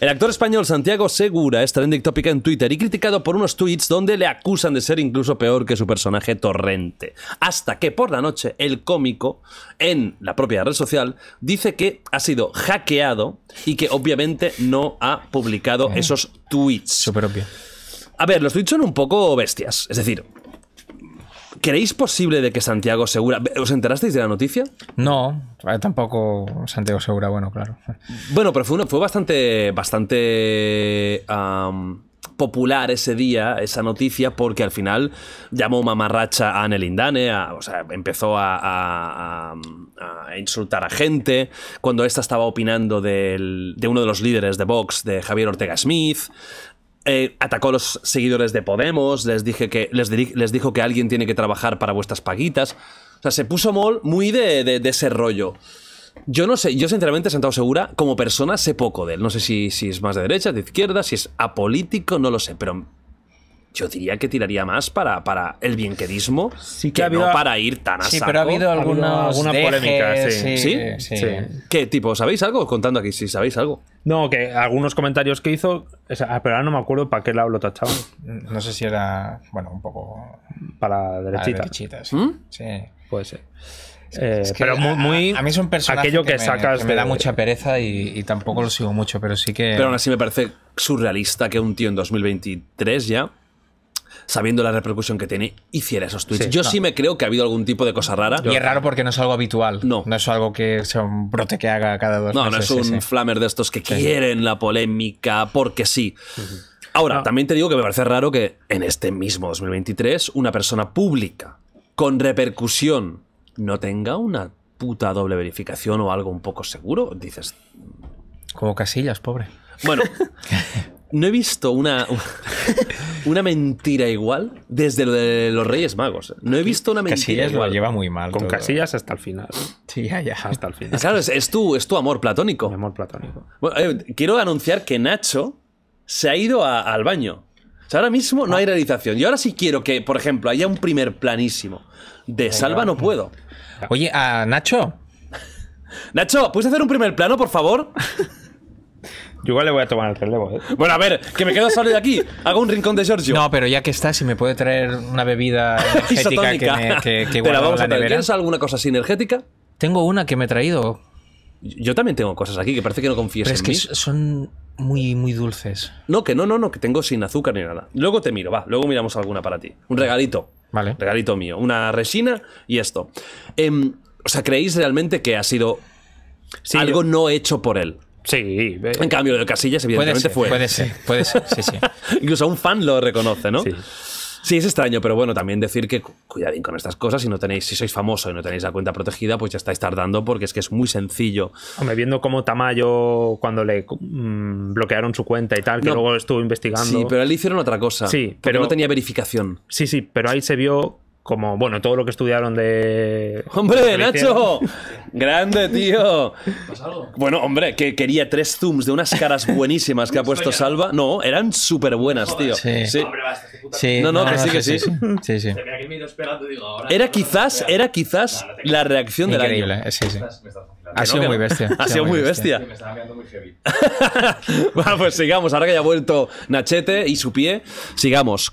El actor español Santiago Segura es trending topic en Twitter y criticado por unos tweets donde le acusan de ser incluso peor que su personaje Torrente. Hasta que por la noche el cómico, en la propia red social, dice que ha sido hackeado y que obviamente no ha publicado esos tweets. obvio. A ver, los tweets son un poco bestias. Es decir, ¿Creéis posible de que Santiago Segura... ¿Os enterasteis de la noticia? No, eh, tampoco Santiago Segura, bueno, claro. Bueno, pero fue, fue bastante, bastante popular ese día, esa noticia, porque al final llamó mamarracha a Anel o sea, empezó a, insultar a gente, cuando esta estaba opinando de uno de los líderes de Vox, de Javier Ortega Smith. Eh, atacó a los seguidores de Podemos, les, dije que, les, les, dijo que alguien tiene que trabajar para vuestras paguitas. O sea, se puso mol muy de, de, ese rollo. Yo no sé, yo sinceramente, Sentado Segura, como persona, sé poco de él. No sé si, si es más de derecha, de izquierda, si es apolítico, no lo sé, pero yo diría que tiraría más para, para el bienquerismo sí, que, para ir tan a Sí, pero ha habido, alguna, alguna polémica. Sí. ¿Sí? ¿Qué tipo? ¿Sabéis algo? Contando aquí si sabéis algo. No, que algunos comentarios que hizo. pero ahora no me acuerdo para qué lado lo tachaba. No sé si era. Bueno, un poco. Para la derechita. ¿Mm? sí. Puede ser. Eh, pero muy, a, mí es un personaje aquello que, me, sacas me da mucha pereza y, y, tampoco lo sigo mucho pero sí que pero aún así me parece surrealista que un tío en 2023 ya sabiendo la repercusión que tiene, hiciera esos tweets. yo sí me creo que ha habido algún tipo de cosa rara. Y es raro porque no es algo habitual. No. No es algo que sea un brote que haga cada dos No, no es un flamer de estos que quieren la polémica porque sí. Ahora, también te digo que me parece raro que en este mismo 2023 una persona pública con repercusión no tenga una puta doble verificación o algo un poco seguro. Dices... Como casillas, pobre. Bueno, no he visto una, una mentira igual desde los Reyes Magos. No he visto una mentira Casillas igual. lleva muy mal. Con Casillas hasta el final. Sí, ya, ya. Hasta el final. Claro, es, tu, es tu amor platónico. amor platónico. Eh, quiero anunciar que Nacho se ha ido al baño. ahora mismo no hay ah. realización. Y ahora sí quiero que, por ejemplo, haya un primer planísimo. De salva no puedo. Oye, a Nacho. Nacho, ¿puedes hacer un primer plano, por favor? igual le voy a tomar el relevo. ¿eh? Bueno, a ver, que me quedo solo de aquí. Hago un rincón de Giorgio. No, pero ya que estás, si me puede traer una bebida energética que, vamos a tener ¿Tienes alguna cosa sinergética Tengo una que me he traído. Yo también tengo cosas aquí que parece que no confíes pero es que son muy, muy dulces. No, que no, no, no, que tengo sin azúcar ni nada. Luego te miro, va, luego miramos alguna para ti. Un regalito. Vale. Regalito mío. Una resina y esto. Em, o sea, ¿creéis realmente que ha sido algo no hecho por él? Sí. en eh, cambio, lo de Casillas, evidentemente, puede fue. Puede ser, puede ser, Incluso un fan lo reconoce, ¿no? Sí. Sí, es extraño, pero bueno, también decir que cuidadín con estas cosas. Si no tenéis, si sois famoso y no tenéis la cuenta protegida, pues ya estáis tardando porque es que es muy sencillo. Hombre, viendo cómo Tamayo cuando le mm, bloquearon su cuenta y tal, que luego estuvo investigando. Sí, pero él hicieron otra cosa. Sí, pero no tenía verificación. Sí, sí, pero ahí se vio como, bueno, todo lo que estudiaron de... ¡Hombre, Nacho! ¡Grande, tío! Bueno, hombre, que quería tres zooms de unas caras buenísimas que ha puesto Salva. No, eran súper buenas, tío. Sí. sí. Este no, no, que sí, que sí. sí, sí. Era quizás, era quizás la reacción del año. sí, sí. Ha sido muy bestia. Ha sido muy bestia. Me bueno, pues sigamos. Ahora que haya vuelto Nachete y su pie, sigamos.